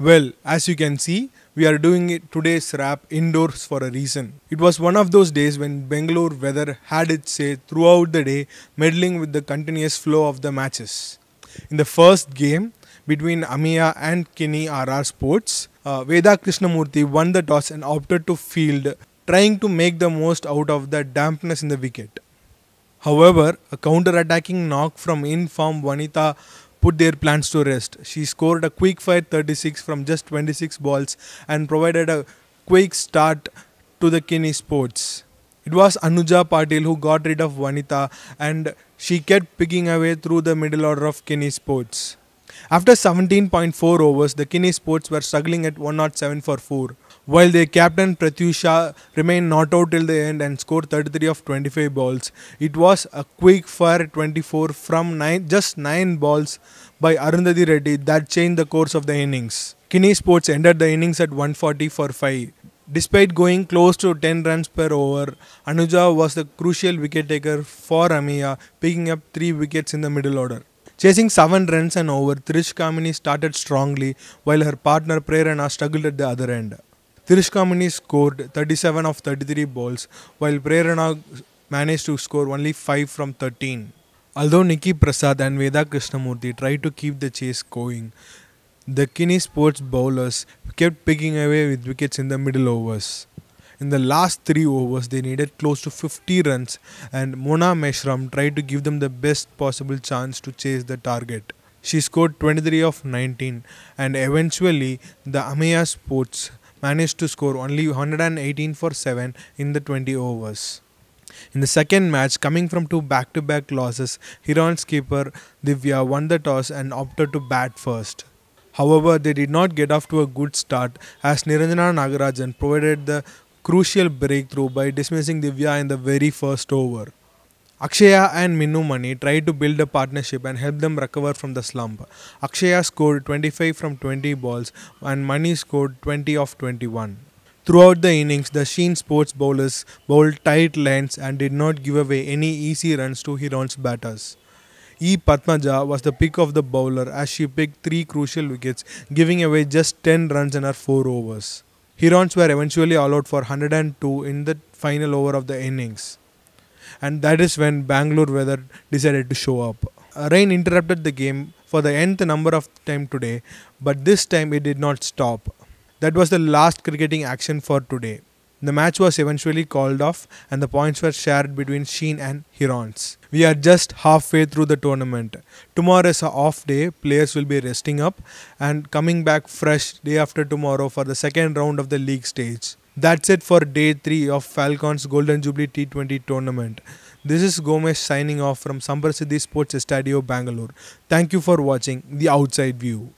Well, as you can see, we are doing it today's wrap indoors for a reason. It was one of those days when Bangalore weather had its say throughout the day, meddling with the continuous flow of the matches. In the first game between Amiya and Kini RR Sports, uh, Veda Krishnamurthy won the toss and opted to field, trying to make the most out of the dampness in the wicket. However, a counter-attacking knock from in-form Vanita put their plans to rest. She scored a quick-fire 36 from just 26 balls and provided a quick start to the Kinney sports. It was Anuja Patil who got rid of Vanita and she kept picking away through the middle order of Kinney sports. After 17.4 overs, the Kinney sports were struggling at 107 for 4 while their captain Prithvi remained not out till the end and scored 33 of 25 balls. It was a quick fire 24 from nine, just 9 balls by Arundhati Reddy that changed the course of the innings. Kinney Sports ended the innings at 140 for 5. Despite going close to 10 runs per over, Anuja was the crucial wicket taker for Amiya, picking up 3 wickets in the middle order. Chasing 7 runs and over, Trish Kamini started strongly while her partner Prerana struggled at the other end. Tirishkamani scored 37 of 33 balls, while Prerana managed to score only 5 from 13. Although Nikki Prasad and Veda Krishnamurthy tried to keep the chase going, the Kinney sports bowlers kept picking away with wickets in the middle overs. In the last three overs, they needed close to 50 runs, and Mona Meshram tried to give them the best possible chance to chase the target. She scored 23 of 19, and eventually, the Ameya Sports managed to score only 118 for 7 in the 20 overs. In the second match, coming from two back to back losses, Hiran's keeper Divya won the toss and opted to bat first. However, they did not get off to a good start as Niranjana Nagarajan provided the crucial breakthrough by dismissing Divya in the very first over. Akshaya and Minu Mani tried to build a partnership and help them recover from the slump. Akshaya scored 25 from 20 balls and Mani scored 20 of 21. Throughout the innings, the Sheen Sports bowlers bowled tight lengths and did not give away any easy runs to Hiron's batters. E. Patmaja was the pick of the bowler as she picked three crucial wickets, giving away just 10 runs in her four overs. Hirons were eventually allowed for 102 in the final over of the innings and that is when Bangalore weather decided to show up. Uh, rain interrupted the game for the nth number of time today, but this time it did not stop. That was the last cricketing action for today. The match was eventually called off and the points were shared between Sheen and Hirons. We are just halfway through the tournament. Tomorrow is a off day, players will be resting up and coming back fresh day after tomorrow for the second round of the league stage. That's it for day 3 of Falcons Golden Jubilee T20 tournament. This is Gomez signing off from City Sports Stadio Bangalore. Thank you for watching The Outside View.